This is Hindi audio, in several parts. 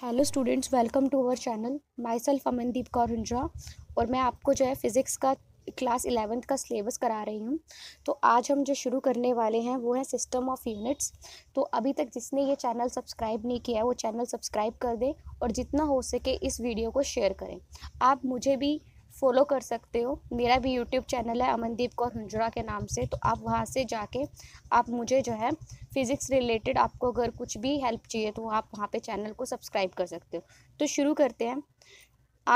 hello students welcome to our channel myself Amandeep Kaur Hunjra और मैं आपको जो है फ़िज़िक्स का क्लास इलेवेंथ का सिलेबस करा रही हूँ तो आज हम जो शुरू करने वाले हैं वो है सिस्टम ऑफ यूनिट्स तो अभी तक जिसने ये चैनल सब्सक्राइब नहीं किया है वो चैनल सब्सक्राइब कर दें और जितना हो सके इस वीडियो को शेयर करें आप मुझे भी फॉलो कर सकते हो मेरा भी यूट्यूब चैनल है अमनदीप कौर हुंजरा के नाम से तो आप वहाँ से जाके आप मुझे जो है फिज़िक्स रिलेटेड आपको अगर कुछ भी हेल्प चाहिए तो आप वहाँ पे चैनल को सब्सक्राइब कर सकते हो तो शुरू करते हैं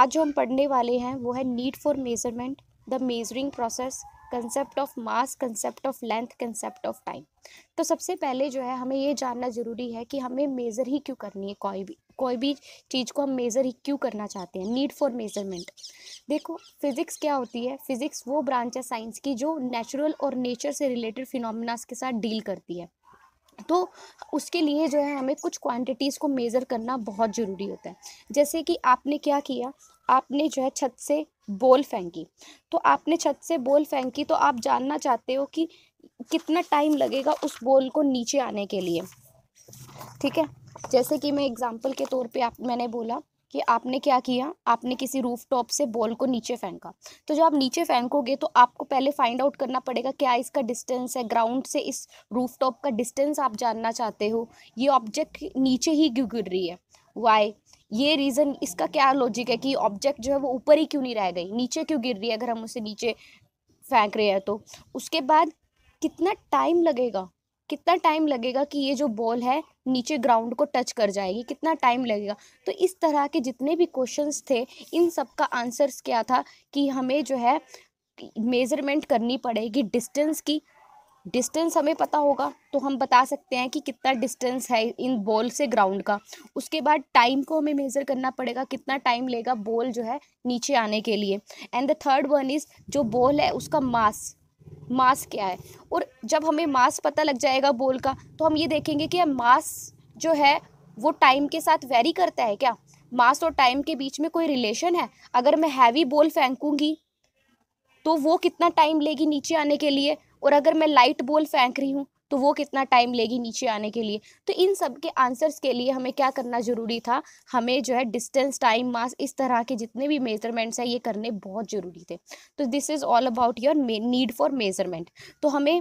आज जो हम पढ़ने वाले हैं वो है need for measurement the measuring process concept of mass concept of length concept of time तो सबसे पहले जो है हमें ये जानना ज़रूरी है कि हमें मेज़र ही क्यों करनी है कोई भी कोई भी चीज़ को हम मेज़र ही क्यों करना चाहते हैं नीड फॉर मेज़रमेंट देखो फिज़िक्स क्या होती है फिज़िक्स वो ब्रांच है साइंस की जो नेचुरल और नेचर से रिलेटेड फिनोमिनास के साथ डील करती है तो उसके लिए जो है हमें कुछ क्वांटिटीज़ को मेज़र करना बहुत ज़रूरी होता है जैसे कि आपने क्या किया आपने जो है छत से बोल फेंकी तो आपने छत से बोल फेंकी तो आप जानना चाहते हो कि कितना टाइम लगेगा उस बोल को नीचे आने के लिए ठीक है जैसे कि मैं एग्ज़ाम्पल के तौर पे आप मैंने बोला कि आपने क्या किया आपने किसी रूफ टॉप से बॉल को नीचे फेंका तो जब आप नीचे फेंकोगे तो आपको पहले फाइंड आउट करना पड़ेगा क्या इसका डिस्टेंस है ग्राउंड से इस रूफ टॉप का डिस्टेंस आप जानना चाहते हो ये ऑब्जेक्ट नीचे ही क्यों गिर रही है वाई ये रीज़न इसका क्या लॉजिक है कि ऑब्जेक्ट जो है वो ऊपर ही क्यों नहीं रह गई नीचे क्यों गिर रही है अगर हम उसे नीचे फेंक रहे हैं तो उसके बाद कितना टाइम लगेगा कितना टाइम लगेगा कि ये जो बॉल है नीचे ग्राउंड को टच कर जाएगी कितना टाइम लगेगा तो इस तरह के जितने भी क्वेश्चंस थे इन सब का आंसर्स क्या था कि हमें जो है मेज़रमेंट करनी पड़ेगी डिस्टेंस की डिस्टेंस हमें पता होगा तो हम बता सकते हैं कि कितना डिस्टेंस है इन बॉल से ग्राउंड का उसके बाद टाइम को हमें मेज़र करना पड़ेगा कितना टाइम लेगा बॉल जो है नीचे आने के लिए and the third one is जो बॉल है उसका मास मास क्या है और जब हमें मास पता लग जाएगा बोल का तो हम ये देखेंगे कि मास जो है वो टाइम के साथ वेरी करता है क्या मास और टाइम के बीच में कोई रिलेशन है अगर मैं हैवी बोल फेंकूंगी तो वो कितना टाइम लेगी नीचे आने के लिए और अगर मैं लाइट बोल फेंक रही हूँ तो वो कितना टाइम लेगी नीचे आने के लिए तो इन सब के आंसर्स के लिए हमें क्या करना ज़रूरी था हमें जो है डिस्टेंस टाइम मास इस तरह के जितने भी मेजरमेंट्स हैं ये करने बहुत ज़रूरी थे तो this is all about your need for measurement तो हमें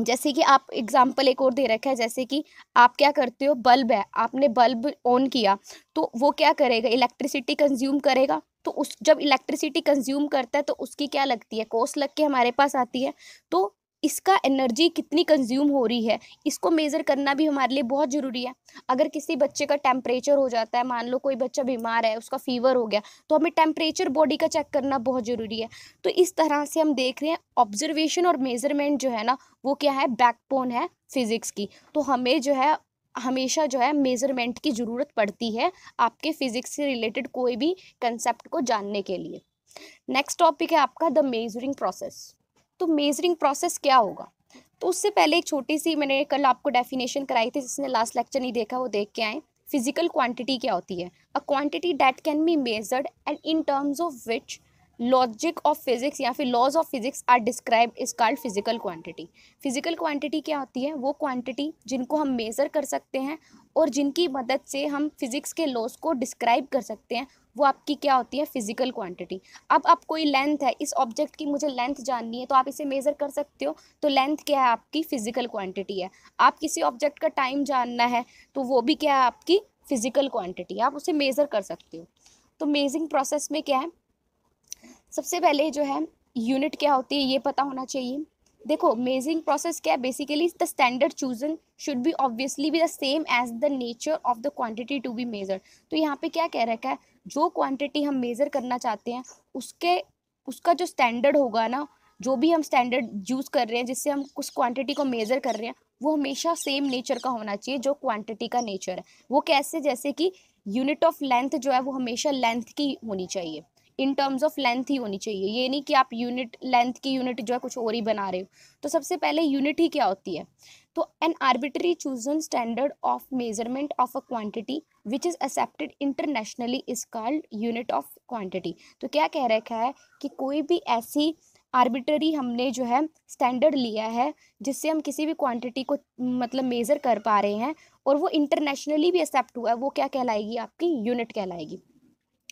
जैसे कि आप एग्जाम्पल एक और दे रखा है जैसे कि आप क्या करते हो बल्ब है आपने बल्ब ऑन किया तो वो क्या करेगा इलेक्ट्रिसिटी कंज्यूम करेगा तो उस जब इलेक्ट्रिसिटी कंज्यूम करता है तो उसकी क्या लगती है कोस लग के हमारे पास आती है तो इसका एनर्जी कितनी कंज्यूम हो रही है इसको मेज़र करना भी हमारे लिए बहुत ज़रूरी है अगर किसी बच्चे का टेम्परेचर हो जाता है मान लो कोई बच्चा बीमार है उसका फीवर हो गया तो हमें टेम्परेचर बॉडी का चेक करना बहुत ज़रूरी है तो इस तरह से हम देख रहे हैं ऑब्जर्वेशन और मेज़रमेंट जो है ना वो क्या है बैकबोन है फिज़िक्स की तो हमें जो है हमेशा जो है मेज़रमेंट की ज़रूरत पड़ती है आपके फिज़िक्स से रिलेटेड कोई भी कंसेप्ट को जानने के लिए नेक्स्ट टॉपिक है आपका द मेजरिंग प्रोसेस तो मेजरिंग प्रोसेस क्या होगा तो उससे पहले एक छोटी सी मैंने कल आपको डेफिनेशन कराई थी जिसने लास्ट लेक्चर नहीं देखा वो देख के आए फिजिकल क्वांटिटी क्या होती है a quantity that can be measured and in terms of which logic of physics या फिर laws of physics are describe is called physical quantity physical quantity क्या होती है वो क्वांटिटी जिनको हम मेज़र कर सकते हैं और जिनकी मदद से हम फिजिक्स के लॉज को डिस्क्राइब कर सकते हैं वो आपकी क्या होती है फिजिकल क्वांटिटी अब आप कोई लेंथ है इस ऑब्जेक्ट की मुझे लेंथ जाननी है तो आप इसे मेज़र कर सकते हो तो लेंथ क्या है आपकी फिजिकल क्वांटिटी है आप किसी ऑब्जेक्ट का टाइम जानना है तो वो भी क्या है आपकी फिजिकल क्वांटिटी आप उसे मेज़र कर सकते हो तो मेजिंग प्रोसेस में क्या है सबसे पहले जो है यूनिट क्या होती है ये पता होना चाहिए देखो मेजिंग प्रोसेस क्या है basically the standard chosen should be obviously be the same as the nature of the quantity to be measure तो यहाँ पे क्या कह रखा है जो क्वांटिटी हम मेज़र करना चाहते हैं उसके उसका जो स्टैंडर्ड होगा ना जो भी हम स्टैंडर्ड यूज़ कर रहे हैं जिससे हम उस क्वांटिटी को मेज़र कर रहे हैं वो हमेशा सेम नेचर का होना चाहिए जो क्वांटिटी का नेचर है वो कैसे जैसे कि यूनिट ऑफ लेंथ जो है वो हमेशा लेंथ की होनी चाहिए इन टर्म्स ऑफ लेंथ ही होनी चाहिए ये नहीं कि आप यूनिट लेंथ की यूनिट जो है कुछ और ही बना रहे हो तो सबसे पहले यूनिट ही क्या होती है तो an arbitrary chosen standard of measurement of a quantity which is accepted internationally is called unit of quantity तो क्या कह रखा है कि कोई भी ऐसी आर्बिटरी हमने जो है स्टैंडर्ड लिया है जिससे हम किसी भी क्वांटिटी को मतलब मेज़र कर पा रहे हैं और वो इंटरनेशनली भी एक्सेप्ट हुआ है वो क्या कहलाएगी आपकी यूनिट कहलाएगी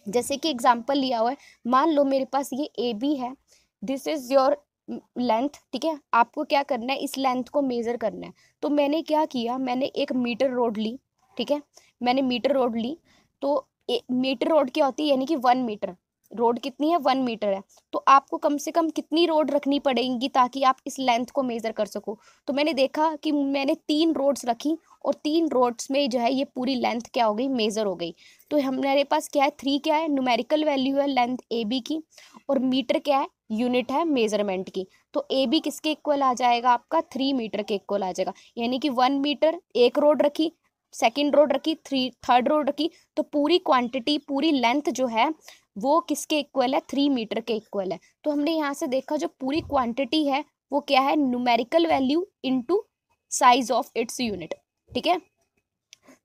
जैसे कि एग्जाम्पल लिया हुआ है मान लो मेरे पास ये ए बी है दिस इज़ योर लेंथ ठीक है आपको क्या करना है इस लेंथ को मेज़र करना है तो मैंने क्या किया मैंने एक मीटर रोड ली ठीक है मैंने मीटर रोड ली तो ए, मीटर रोड क्या होती है यानी कि वन मीटर रोड कितनी है वन मीटर है तो आपको कम से कम कितनी रोड रखनी पड़ेगी ताकि आप इस लेंथ को मेज़र कर सको तो मैंने देखा कि मैंने तीन रोड्स रखी और तीन रोड्स में जो है ये पूरी लेंथ क्या हो गई मेज़र हो गई तो हमारे पास क्या है थ्री क्या है न्यूमेरिकल वैल्यू है लेंथ ए बी की और मीटर क्या है यूनिट है मेज़रमेंट की तो ए बी किसके इक्वल आ जाएगा आपका थ्री मीटर के इक्वल आ जाएगा यानी कि वन मीटर एक रोड रखी सेकेंड रोड रखी थ्री थर्ड रोड रखी तो पूरी क्वांटिटी पूरी लेंथ जो है वो किसके इक्वल है थ्री मीटर के इक्वल है तो हमने यहाँ से देखा जो पूरी क्वांटिटी है वो क्या है numerical value into size of its unit ठीक है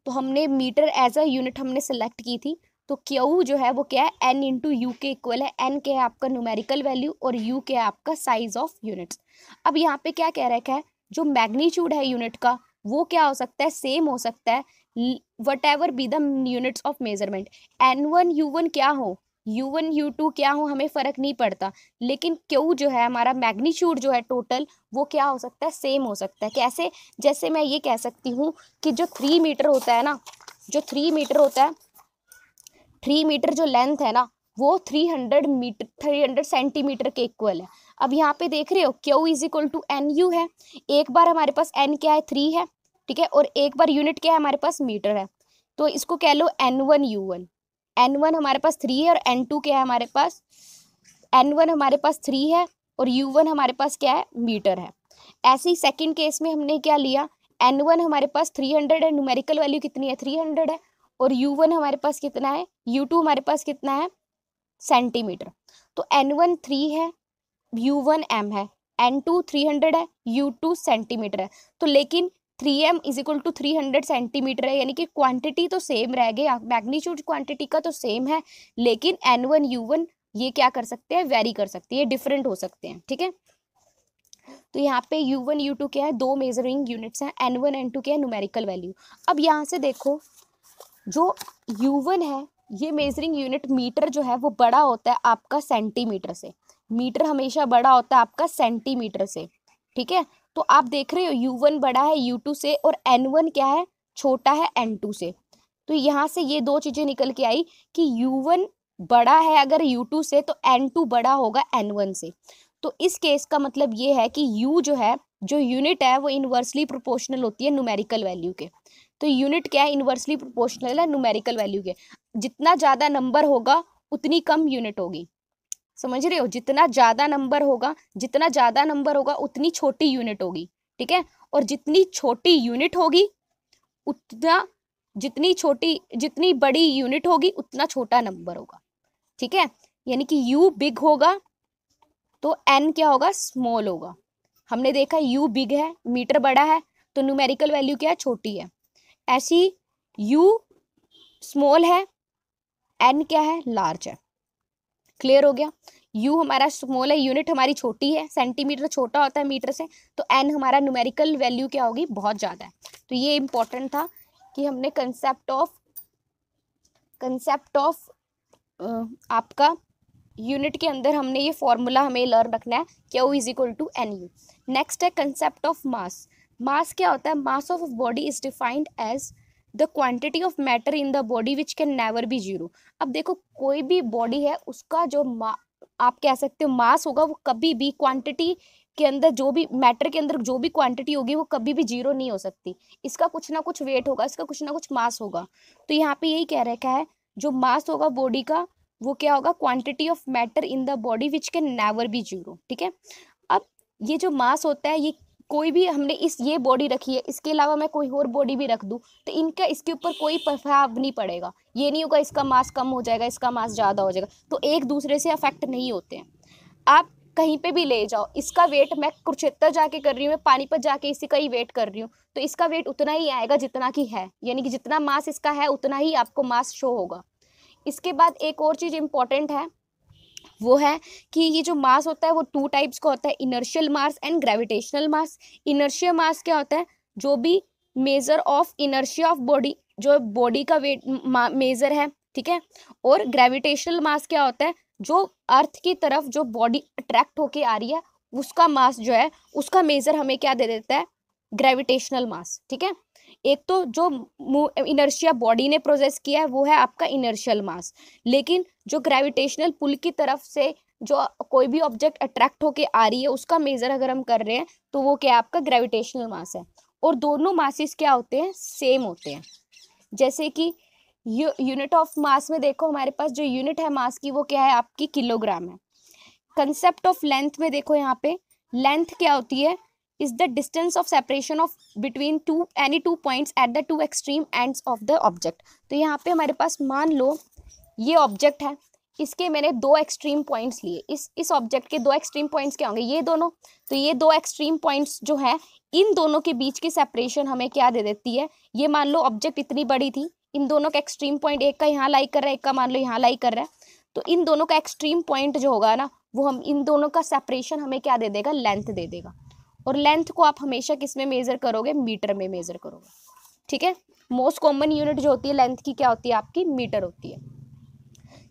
तो हमने मीटर एज अ यूनिट हमने सेलेक्ट की थी तो क्यू जो है वो क्या है एन इंटू यू के इक्वल है एन के है आपका न्यूमेरिकल वैल्यू और यू के है आपका साइज ऑफ यूनिट्स अब यहाँ पे क्या कह रखा है जो मैग्नीच्यूड है यूनिट का वो क्या हो सकता है सेम हो सकता है whatever be the units of measurement N one U one क्या हो यू वन यू टू क्या हो हमें फ़र्क नहीं पड़ता लेकिन क्यू जो है हमारा मैग्नीट्यूड जो है टोटल वो क्या हो सकता है सेम हो सकता है कैसे जैसे मैं ये कह सकती हूँ कि जो थ्री मीटर होता है ना जो थ्री मीटर होता है थ्री मीटर जो लेंथ है ना वो three hundred metre three hundred centimetre के इक्वल है अब यहाँ पे देख रहे हो Q is equal to N U है एक बार हमारे पास एन क्या है थ्री है ठीक है और एक बार यूनिट क्या है हमारे पास मीटर है तो इसको कह लो N one U one N one हमारे पास थ्री है और एन टू क्या है हमारे पास एन वन हमारे पास थ्री है और यू वन हमारे पास क्या है मीटर है ऐसे ही सेकेंड केस में हमने क्या लिया एन वन हमारे पास थ्री हंड्रेड है न्यूमेरिकल वैल्यू कितनी है थ्री हंड्रेड है और यू वन हमारे पास कितना है यू टू हमारे पास कितना है सेंटीमीटर तो एन वन थ्री है यू वन एम है एन टू थ्री हंड्रेड है यू टू सेंटीमीटर है तो लेकिन three M is equal to three hundred centimetre है यानी कि क्वांटिटी तो सेम रह गई मैग्नीट्यूड क्वांटिटी का तो सेम है लेकिन एन वन यू वन ये क्या कर सकते हैं वेरी कर सकते हैं डिफरेंट हो सकते हैं ठीक है तो यहाँ पे यू वन यू टू क्या है दो मेजरिंग यूनिट्स हैं एन वन एन टू क्या है न्यूमेरिकल वैल्यू अब यहाँ से देखो जो यू वन है ये मेजरिंग यूनिट मीटर जो है वो बड़ा होता है आपका सेंटीमीटर से मीटर हमेशा बड़ा होता है आपका सेंटीमीटर से ठीक है तो आप देख रहे हो यू वन बड़ा है यू टू से और एन वन क्या है छोटा है एन टू से तो यहाँ से ये दो चीज़ें निकल के आई कि यू वन बड़ा है अगर यू टू से तो एन टू बड़ा होगा एन वन से तो इस केस का मतलब ये है कि यू जो है जो यूनिट है वो इन्वर्सली प्रोपोर्शनल होती है न्यूमेरिकल वैल्यू के तो यूनिट क्या है इन्वर्सली प्रोपोर्शनल है न्यूमेरिकल वैल्यू के जितना ज़्यादा नंबर होगा उतनी कम यूनिट होगी समझ रहे हो जितना ज़्यादा नंबर होगा जितना ज़्यादा नंबर होगा उतनी छोटी यूनिट होगी ठीक है और जितनी छोटी यूनिट होगी उतना जितनी छोटी जितनी बड़ी यूनिट होगी उतना छोटा नंबर होगा ठीक है यानी कि यू बिग होगा तो एन क्या होगा स्मॉल होगा हमने देखा यू बिग है मीटर बड़ा है तो न्यूमेरिकल वैल्यू क्या है छोटी है ऐसी यू स्मॉल है एन क्या है लार्ज है क्लियर हो गया यू हमारा स्मॉल है यूनिट हमारी छोटी है सेंटीमीटर छोटा होता है मीटर से तो एन हमारा न्यूमेरिकल वैल्यू क्या होगी बहुत ज़्यादा है तो ये इम्पोर्टेंट था कि हमने कंसेप्ट ऑफ कंसेप्ट ऑफ आपका यूनिट के अंदर हमने ये फॉर्मूला हमें लर्न रखना है क्या is equal to N U next है कंसेप्ट ऑफ मास मास क्या होता है mass of body is defined as the quantity of matter in the body which can never be zero अब देखो कोई भी बॉडी है उसका जो आप कह सकते हो मास होगा वो कभी भी क्वांटिटी के अंदर जो भी मैटर के अंदर जो भी क्वांटिटी होगी वो कभी भी जीरो नहीं हो सकती इसका कुछ ना कुछ वेट होगा इसका कुछ ना कुछ मास होगा तो यहाँ पे यही कह रखा है जो मास होगा बॉडी का वो क्या होगा quantity of matter in the body which can never be zero ठीक है अब ये जो मास होता है ये कोई भी हमने इस ये बॉडी रखी है इसके अलावा मैं कोई और बॉडी भी रख दूँ तो इनका इसके ऊपर कोई प्रभाव नहीं पड़ेगा ये नहीं होगा इसका मास कम हो जाएगा इसका मास ज़्यादा हो जाएगा तो एक दूसरे से अफेक्ट नहीं होते हैं आप कहीं पे भी ले जाओ इसका वेट मैं कुरुक्षेत्र जाके कर रही हूँ मैं पानीपत जाके इसी का ही वेट कर रही हूँ तो इसका वेट उतना ही आएगा जितना कि है यानी कि जितना मास इसका है उतना ही आपको मास शो होगा इसके बाद एक और चीज़ इम्पॉर्टेंट है वो है कि ये जो मास होता है वो टू टाइप्स का होता है inertial mass and gravitational mass inertial mass क्या होता है जो भी measure of inertia of body जो बॉडी का वेट मेज़र है ठीक है और ग्रेविटेशनल मास क्या होता है जो अर्थ की तरफ जो बॉडी अट्रैक्ट होके आ रही है उसका मास जो है उसका मेज़र हमें क्या दे देता है ग्रेविटेशनल मास ठीक है एक तो जो इनर्शिया बॉडी ने प्रोसेस किया है वो है आपका इनर्शियल मास लेकिन जो ग्रेविटेशनल पुल की तरफ से जो कोई भी ऑब्जेक्ट अट्रैक्ट होके आ रही है उसका मेजर अगर हम कर रहे हैं तो वो क्या आपका ग्रेविटेशनल मास है और दोनों मासिस क्या होते हैं सेम होते हैं जैसे कि यूनिट ऑफ मास में देखो हमारे पास जो यूनिट है मास की वो क्या है आपकी किलोग्राम है कंसेप्ट ऑफ लेंथ में देखो यहाँ पे लेंथ क्या होती है is the distance of separation of between two any two points at the two extreme ends of the object तो यहाँ पे हमारे पास मान लो ये ऑब्जेक्ट है इसके मैंने दो एक्सट्रीम पॉइंट्स लिए इस इस ऑब्जेक्ट के दो एक्सट्रीम पॉइंट्स क्या होंगे ये दोनों तो ये दो एक्सट्रीम पॉइंट्स जो है इन दोनों के बीच की सेपरेशन हमें क्या दे देती है ये मान लो ऑब्जेक्ट इतनी बड़ी थी इन दोनों का एक्सट्रीम पॉइंट एक का यहाँ लाइक कर रहा है एक का मान लो यहाँ लाइक कर रहा है तो इन दोनों का एक्सट्रीम पॉइंट जो होगा ना वो हम इन दोनों का सेपरेशन हमें क्या दे देगा लेंथ दे देगा और लेंथ को आप हमेशा किस में मेज़र करोगे मीटर में मेज़र करोगे ठीक है मोस्ट कॉमन यूनिट जो होती है लेंथ की क्या होती है आपकी मीटर होती है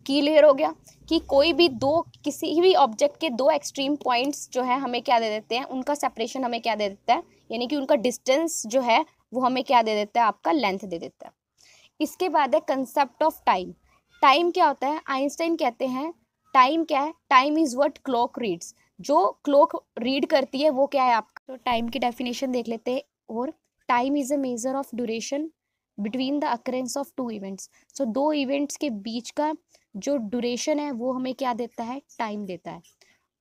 की लेयर हो गया कि कोई भी दो किसी भी ऑब्जेक्ट के दो एक्सट्रीम पॉइंट्स जो है हमें क्या दे देते हैं उनका सेपरेशन हमें क्या दे देता है यानी कि उनका डिस्टेंस जो है वो हमें क्या दे देता है आपका लेंथ दे देता है इसके बाद है कंसेप्ट ऑफ टाइम टाइम क्या होता है आइंस्टाइन कहते हैं टाइम क्या है time is what clock reads जो क्लोक रीड करती है वो क्या है आपका तो टाइम की डेफिनेशन देख लेते हैं और time is a measure of duration between the occurrence of two events so दो इवेंट्स के बीच का जो ड्यूरेशन है वो हमें क्या देता है टाइम देता है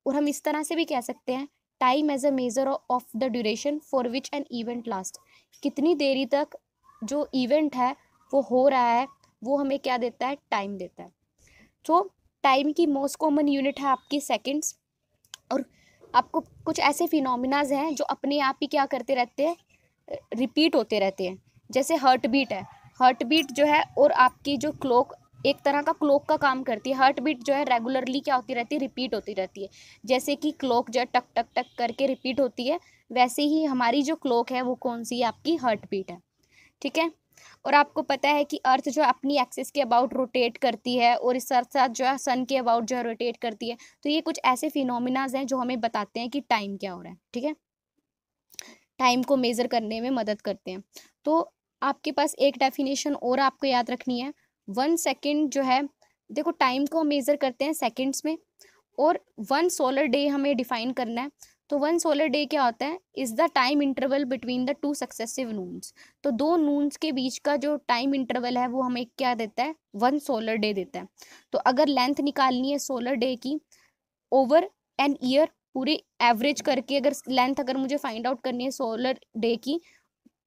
और हम इस तरह से भी कह सकते हैं time as a measure of the duration for which an event last कितनी देरी तक जो इवेंट है वो हो रहा है वो हमें क्या देता है टाइम देता है तो so, टाइम की मोस्ट कॉमन यूनिट है आपकी सेकेंड्स और आपको कुछ ऐसे फिनोमिनाज हैं जो अपने आप ही क्या करते रहते हैं रिपीट होते रहते हैं जैसे हर्ट बीट है हर्ट बीट जो है और आपकी जो क्लोक एक तरह का क्लोक का काम करती है हर्ट बीट जो है रेगुलरली क्या होती रहती है रिपीट होती रहती है जैसे कि क्लोक जो है टक टक टक करके रिपीट होती है वैसे ही हमारी जो क्लोक है वो कौन सी है आपकी हर्ट बीट है ठीक है और आपको पता है कि अर्थ जो अपनी एक्सिस के अबाउट रोटेट करती है और इस साथ साथ जो है सन के अबाउट जो है रोटेट करती है तो ये कुछ ऐसे फिनोमिनाज हैं जो हमें बताते हैं कि टाइम क्या हो रहा है ठीक है टाइम को मेज़र करने में मदद करते हैं तो आपके पास एक डेफिनेशन और आपको याद रखनी है वन सेकेंड जो है देखो टाइम को मेज़र करते हैं सेकेंड्स में और वन सोलर डे हमें डिफाइन करना है तो वन सोलर डे क्या होता है is the time interval between the two successive noons तो दो नून्स के बीच का जो टाइम इंटरवल है वो हमें क्या देता है वन सोलर डे देता है तो अगर लेंथ निकालनी है सोलर डे की ओवर एन ईयर पूरे एवरेज करके अगर लेंथ अगर मुझे फाइंड आउट करनी है सोलर डे की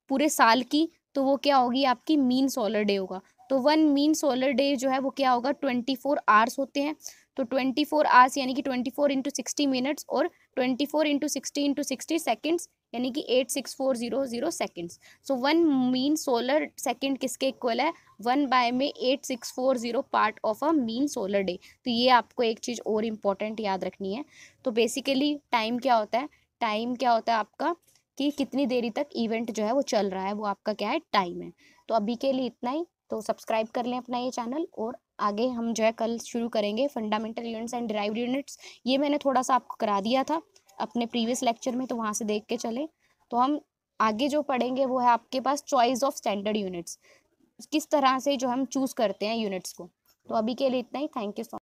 पूरे साल की तो वो क्या होगी आपकी मीन सोलर डे होगा तो वन मीन सोलर डे जो है वो क्या होगा ट्वेंटी फोर आवर्स होते हैं तो ट्वेंटी फोर आवर्स यानी कि twenty four into sixty minutes और twenty four into sixty into sixty seconds यानी कि eight six four zero zero seconds so one mean solar second किसके इक्वल है वन बाय में eight six four zero part of a mean solar day तो ये आपको एक चीज़ और इम्पॉर्टेंट याद रखनी है तो बेसिकली टाइम क्या होता है टाइम क्या होता है आपका कि कितनी देरी तक इवेंट जो है वो चल रहा है वो आपका क्या है टाइम है तो अभी के लिए इतना ही तो सब्सक्राइब कर लें अपना ये चैनल और आगे हम जो है कल शुरू करेंगे fundamental units and derived units ये मैंने थोड़ा सा आपको करा दिया था अपने प्रीवियस लेक्चर में तो वहाँ से देख के चले तो हम आगे जो पढ़ेंगे वो है आपके पास चॉइस ऑफ स्टैंडर्ड यूनिट्स किस तरह से जो हम चूज़ करते हैं यूनिट्स को तो अभी के लिए इतना ही थैंक यू सो